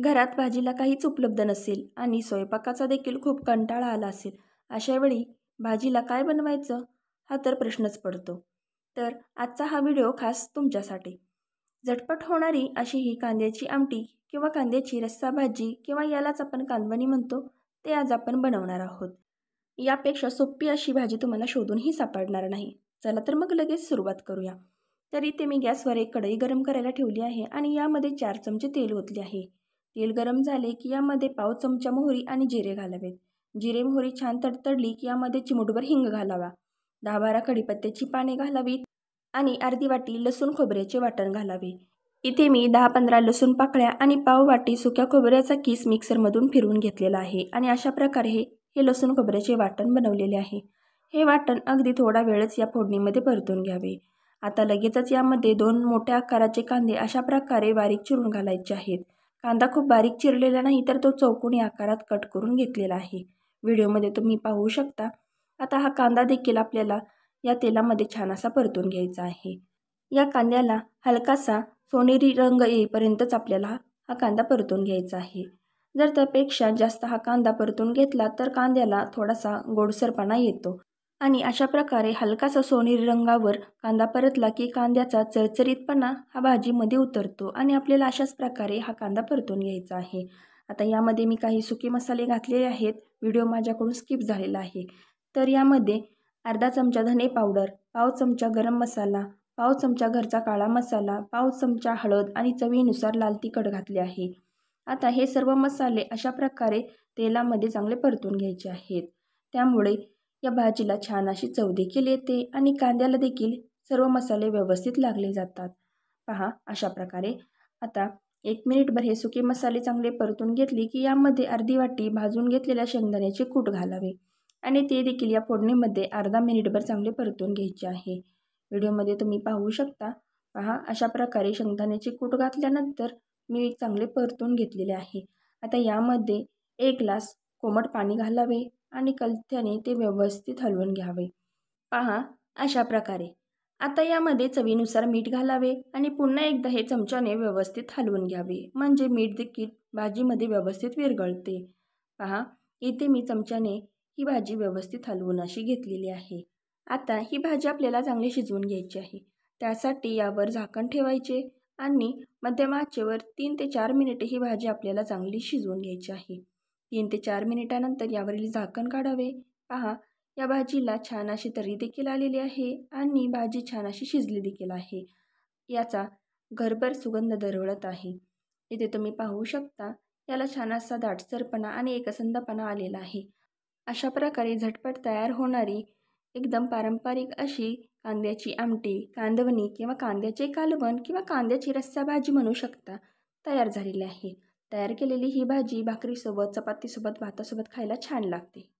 घरात भाजीला काहीच उपलब्ध नसेल आणि स्वयंपाकाचा देखील खूप कंटाळा आला असेल अशावेळी भाजीला काय बनवायचं हा तर प्रश्नच पडतो तर आजचा हा व्हिडिओ खास तुमच्यासाठी झटपट होणारी अशी ही कांद्याची आमटी किंवा कांद्याची रस्सा भाजी किंवा यालाच आपण कांदवणी म्हणतो ते आज आपण बनवणार आहोत यापेक्षा सोपी अशी भाजी तुम्हाला शोधूनही सापडणार नाही चला तर मग लगेच सुरुवात करूया तर इथे मी गॅसवर एक कढई गरम करायला ठेवली आहे आणि यामध्ये चार चमचे तेल ओतले आहे तेल गरम झाले की यामध्ये पाव चमचा मोहरी आणि जिरे घालावेत जिरे मोहरी छान तडतडली की यामध्ये चिमूटभर हिंग घालावा दहा बारा कडीपत्त्याची पाने घालावीत आणि अर्धी वाटी लसूण खोबऱ्याचे वाटण घालावे इथे मी दहा पंधरा लसूण पाकळ्या आणि पाव वाटी सुक्या खोबऱ्याचा किस मिक्सरमधून फिरवून घेतलेला आहे आणि अशा प्रकारे हे लसूण खोबऱ्याचे वाटण बनवलेले आहे हे वाटण अगदी थोडा वेळच या फोडणीमध्ये परतून घ्यावे आता लगेचच यामध्ये दोन मोठ्या आकाराचे कांदे अशा प्रकारे बारीक चिरून घालायचे आहेत कांदा खूप बारीक चिरलेला नाही तर तो चौकोनी आकारात कट करून घेतलेला आहे व्हिडिओमध्ये तुम्ही पाहू शकता आता हा कांदा देखील आपल्याला या तेलामध्ये छान असा परतून घ्यायचा आहे या कांद्याला हलकासा सोनेरी रंग येईपर्यंतच आपल्याला हा कांदा परतून घ्यायचा आहे जर त्यापेक्षा जास्त हा कांदा परतून घेतला तर कांद्याला थोडासा गोडसरपणा येतो आणि अशा प्रकारे हलकासा सोनेरी रंगावर कांदा परतला की कांद्याचा चरचरीतपणा हा भाजीमध्ये उतरतो आणि आपल्याला अशाच प्रकारे हा कांदा परतून घ्यायचा आहे आता यामध्ये मी काही सुके मसाले घातलेले आहेत व्हिडिओ माझ्याकडून स्किप झालेला आहे तर यामध्ये अर्धा चमचा धने पावडर पाव चमचा गरम मसाला पाव चमचा घरचा काळा मसाला पाव चमचा हळद आणि चवीनुसार लाल तिखट घातले आहे आता हे सर्व मसाले अशा प्रकारे तेलामध्ये चांगले परतून घ्यायचे आहेत त्यामुळे या भाजीला छान अशी चव देखील येते आणि कांद्याला देखील सर्व मसाले व्यवस्थित लागले जातात पहा अशा प्रकारे आता एक मिनिटभर हे सुके मसाले चांगले परतून घेतले की यामध्ये अर्धी वाटी भाजून घेतलेल्या शेंगदाण्याचे कूट घालावे आणि ते देखील या फोडणीमध्ये अर्धा मिनिटभर चांगले परतून घ्यायचे आहे व्हिडिओमध्ये तुम्ही पाहू शकता पहा अशा प्रकारे शेंगदाण्याचे कूट घातल्यानंतर मी चांगले परतून घेतलेले आहे आता यामध्ये एक ग्लास कोमट पाणी घालावे आणि कलथ्याने ते व्यवस्थित हलवून घ्यावे पहा अशा प्रकारे आता यामध्ये चवीनुसार मीठ घालावे आणि पुन्हा एकदा हे चमच्याने व्यवस्थित हलवून घ्यावे म्हणजे मीठ देखील भाजीमध्ये व्यवस्थित विरगळते पहा इथे मी चमच्याने ही भाजी व्यवस्थित हलवून अशी घेतलेली आहे आता ही भाजी आपल्याला चांगली शिजवून घ्यायची आहे त्यासाठी यावर झाकण ठेवायचे आणि मध्यमाचेवर तीन ते चार मिनिटे ही भाजी आपल्याला चांगली शिजवून घ्यायची आहे तीन ते चार मिनिटानंतर यावरील झाकण काढावे पहा या भाजीला छान अशी तरी देखील आलेली आहे आणि भाजी छान अशी शिजली देखील आहे याचा घरभर सुगंध दरवळत आहे इथे तुम्ही पाहू शकता याला छान असा दाटसरपणा आणि एकसंधपणा आलेला आहे अशा प्रकारे झटपट तयार होणारी एकदम पारंपरिक अशी कांद्याची आमटी कांदवणी किंवा कांद्याचे कालवण किंवा कांद्याची रस्सा भाजी म्हणू शकता तयार झालेली आहे तयार केलेली ही भाजी भाकरीसोबत चपातीसोबत भातासोबत खायला छान लागते